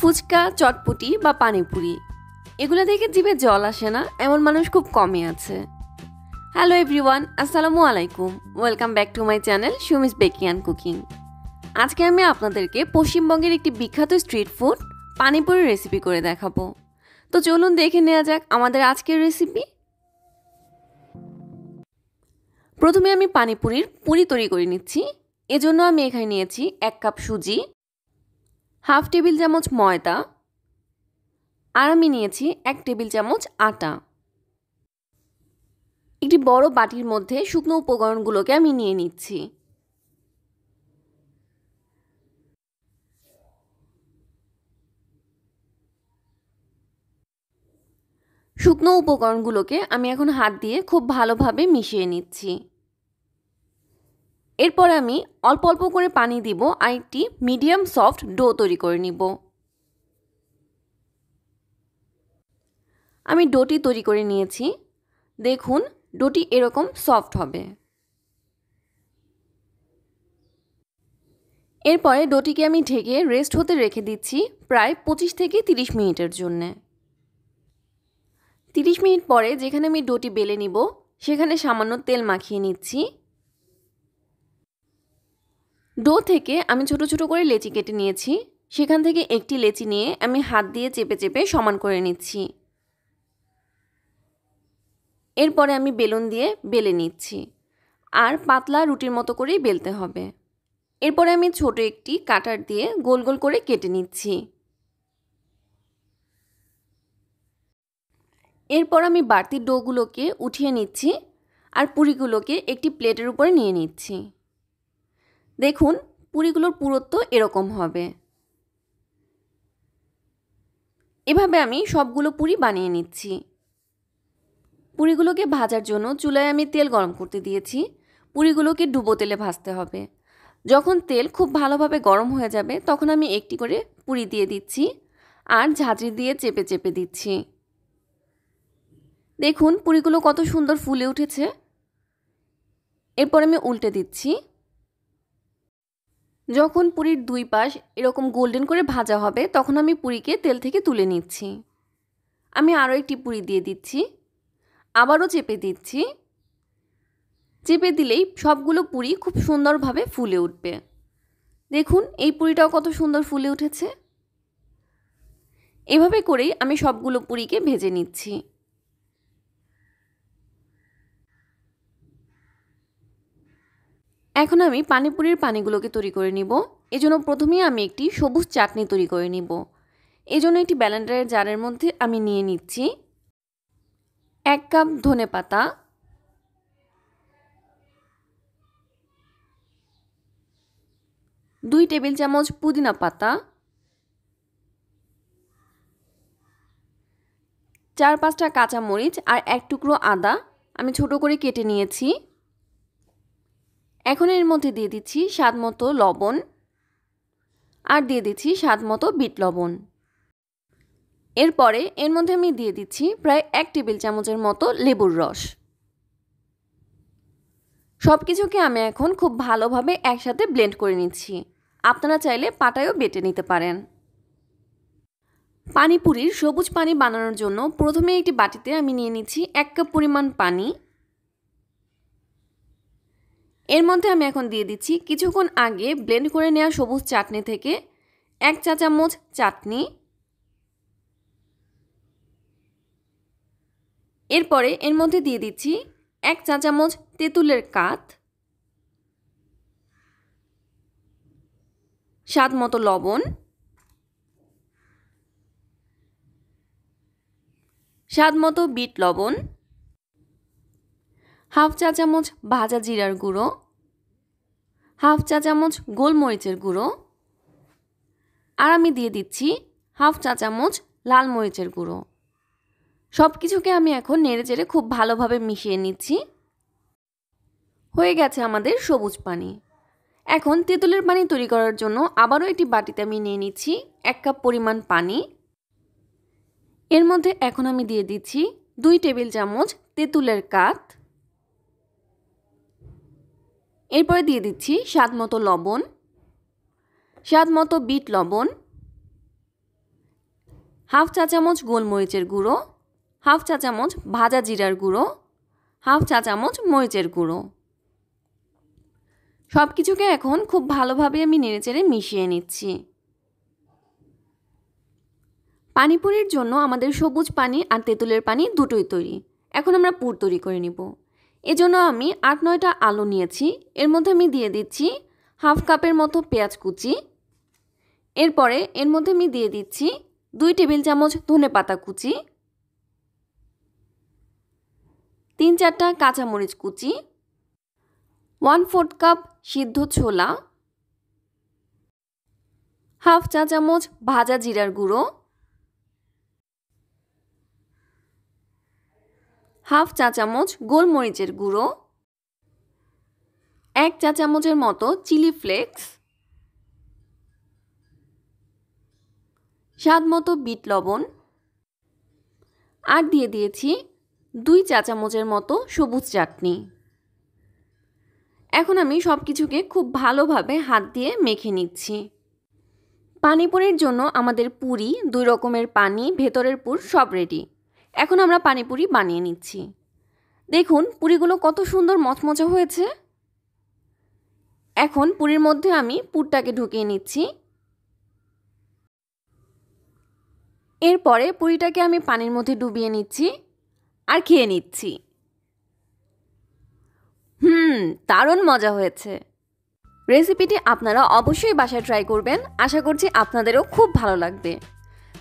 ফুচকা চটপুটি বা পানিপুরি এগুলো দেখে জিভে জল আসে না এমন মানুষ খুব কমই আছে হ্যালো এভরিওয়ান আসসালামু আলাইকুম welcome back to my channel Sumi's baking and cooking আজকে আমি আপনাদেরকে পশ্চিমবঙ্গের একটি বিখ্যাত স্ট্রিট ফুড পানিপুরির রেসিপি করে দেখাবো তো চলুন দেখে নেওয়া যাক আমাদের আজকের রেসিপি প্রথমে আমি পানিপুরির পুরি তৈরি করে নিচ্ছি এজন্য আমি এখানে নিয়েছি এক কাপ সুজি হাফ টেবিল চামচ ময়দা আর আমি নিয়েছি এক টেবিল চামচ আটা একটি বড় বাটির মধ্যে শুকনো উপকরণগুলোকে আমি নিয়ে নিচ্ছি শুকনো উপকরণগুলোকে আমি এখন হাত দিয়ে খুব ভালোভাবে মিশিয়ে নিচ্ছি এরপর আমি অল্প অল্প করে পানি দিব আর একটি মিডিয়াম সফট ডো তৈরি করে নিব আমি ডোটি তৈরি করে নিয়েছি দেখুন ডোটি এরকম সফট হবে এরপরে ডোটিকে আমি ঢেকে রেস্ট হতে রেখে দিচ্ছি প্রায় পঁচিশ থেকে তিরিশ মিনিটের জন্যে তিরিশ মিনিট পরে যেখানে আমি ডোটি বেলে নিব সেখানে সামান্য তেল মাখিয়ে নিচ্ছি ডো থেকে আমি ছোট ছোট করে লেচি কেটে নিয়েছি সেখান থেকে একটি লেচি নিয়ে আমি হাত দিয়ে চেপে চেপে সমান করে নিচ্ছি এরপরে আমি বেলুন দিয়ে বেলে নিচ্ছি আর পাতলা রুটির মতো করেই বেলতে হবে এরপরে আমি ছোট একটি কাটার দিয়ে গোল গোল করে কেটে নিচ্ছি এরপর আমি বাড়তি ডোগুলোকে উঠিয়ে নিচ্ছি আর পুরিগুলোকে একটি প্লেটের উপরে নিয়ে নিচ্ছি দেখুন পুরিগুলোর পুরত্ব এরকম হবে এভাবে আমি সবগুলো পুরি বানিয়ে নিচ্ছি পুরিগুলোকে ভাজার জন্য চুলায় আমি তেল গরম করতে দিয়েছি পুরিগুলোকে ডুবো তেলে ভাজতে হবে যখন তেল খুব ভালোভাবে গরম হয়ে যাবে তখন আমি একটি করে পুরি দিয়ে দিচ্ছি আর ঝাঁঝরি দিয়ে চেপে চেপে দিচ্ছি দেখুন পুরিগুলো কত সুন্দর ফুলে উঠেছে এরপর আমি উল্টে দিচ্ছি যখন পুরীর দুই পাশ এরকম গোল্ডেন করে ভাজা হবে তখন আমি পুরীকে তেল থেকে তুলে নিচ্ছি আমি আরও একটি পুরি দিয়ে দিচ্ছি আবারও চেপে দিচ্ছি চেপে দিলেই সবগুলো পুরি খুব সুন্দরভাবে ফুলে উঠবে দেখুন এই পুরিটাও কত সুন্দর ফুলে উঠেছে এভাবে করেই আমি সবগুলো পুরিকে ভেজে নিচ্ছি এখন আমি পানিপুরির পানিগুলোকে তৈরি করে নিব এজন্য প্রথমেই আমি একটি সবুজ চাটনি তৈরি করে নিব এজন্য একটি ব্যালেন্ডারের জারের মধ্যে আমি নিয়ে নিচ্ছি এক কাপ ধনে পাতা দুই টেবিল চামচ পুদিনা পাতা চার পাঁচটা কাঁচামরিচ আর এক টুকরো আদা আমি ছোট করে কেটে নিয়েছি এখন এর মধ্যে দিয়ে দিচ্ছি স্বাদ মতো লবণ আর দিয়ে দিচ্ছি স্বাদ মতো বিট লবণ এরপরে এর মধ্যে আমি দিয়ে দিচ্ছি প্রায় এক টেবিল চামচের মতো লেবুর রস সব কিছুকে আমি এখন খুব ভালোভাবে একসাথে ব্লেন্ড করে নিচ্ছি আপনারা চাইলে পাটায়ও বেটে নিতে পারেন পানিপুরির সবুজ পানি বানানোর জন্য প্রথমে একটি বাটিতে আমি নিয়ে নিচ্ছি এক কাপ পরিমাণ পানি এর মধ্যে আমি এখন দিয়ে দিচ্ছি কিছুক্ষণ আগে ব্লেন্ড করে নেওয়া সবুজ চাটনি থেকে এক চা চামচ চাটনি এরপরে এর মধ্যে দিয়ে দিচ্ছি এক চা চামচ তেঁতুলের কাত স্বাদ মতো লবণ স্বাদ মতো বিট লবণ হাফ চা চামচ ভাজা জিরার গুঁড়ো হাফ চা চামচ গোলমরিচের গুঁড়ো আর আমি দিয়ে দিচ্ছি হাফ চা চামচ লাল মরিচের গুঁড়ো সব কিছুকে আমি এখন নেড়ে চেড়ে খুব ভালোভাবে মিশিয়ে নিচ্ছি হয়ে গেছে আমাদের সবুজ পানি এখন তেঁতুলের পানি তৈরি করার জন্য আবারও একটি বাটিতে আমি নিয়ে নিচ্ছি এক কাপ পরিমাণ পানি এর মধ্যে এখন আমি দিয়ে দিচ্ছি দুই টেবিল চামচ তেঁতুলের কাঠ এরপরে দিয়ে দিচ্ছি স্বাদ মতো লবণ স্বাদ মতো বিট লবণ হাফ চা চামচ গোলমরিচের গুঁড়ো হাফ চা চামচ ভাজা জিরার গুঁড়ো হাফ চা চামচ মরিচের গুঁড়ো সব কিছুকে এখন খুব ভালোভাবে আমি নেড়েচেড়ে মিশিয়ে নিচ্ছি পানিপুরির জন্য আমাদের সবুজ পানি আর তেঁতুলের পানি দুটোই তৈরি এখন আমরা পুর তৈরি করে নিব এজন্য আমি আট নয়টা আলু নিয়েছি এর মধ্যে আমি দিয়ে দিচ্ছি হাফ কাপের মতো পেঁয়াজ কুচি এরপরে এর মধ্যে আমি দিয়ে দিচ্ছি দুই টেবিল চামচ ধনে পাতা কুচি তিন চারটা কাঁচামরিচ কুচি ওয়ান ফোর্থ কাপ সিদ্ধ ছোলা হাফ চা চামচ ভাজা জিরার গুঁড়ো হাফ চা চামচ গোলমরিচের গুঁড়ো এক চা চামচের মতো চিলি ফ্লেক্স স্বাদ মতো বিট লবণ আর দিয়ে দিয়েছি দুই চা চামচের মতো সবুজ চাটনি এখন আমি সব কিছুকে খুব ভালোভাবে হাত দিয়ে মেখে নিচ্ছি পানিপুরের জন্য আমাদের পুরি দুই রকমের পানি ভেতরের পুর সব রেডি এখন আমরা পানিপুরি বানিয়ে নিচ্ছি দেখুন পুরিগুলো কত সুন্দর মচমচে হয়েছে এখন পুরির মধ্যে আমি পুরটাকে ঢুকিয়ে নিচ্ছি এরপরে পুরিটাকে আমি পানির মধ্যে ডুবিয়ে নিচ্ছি আর খেয়ে নিচ্ছি হুম দারুণ মজা হয়েছে রেসিপিটি আপনারা অবশ্যই বাসায় ট্রাই করবেন আশা করছি আপনাদেরও খুব ভালো লাগবে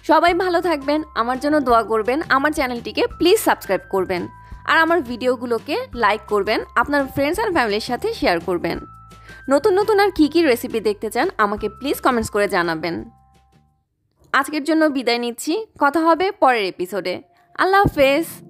সবাই ভালো থাকবেন আমার জন্য দোয়া করবেন আমার চ্যানেলটিকে প্লিজ সাবস্ক্রাইব করবেন আর আমার ভিডিওগুলোকে লাইক করবেন আপনার ফ্রেন্ডস অ্যান্ড ফ্যামিলির সাথে শেয়ার করবেন নতুন নতুন আর কী কী রেসিপি দেখতে চান আমাকে প্লিজ কমেন্টস করে জানাবেন আজকের জন্য বিদায় নিচ্ছি কথা হবে পরের এপিসোডে আল্লাহ হাফেজ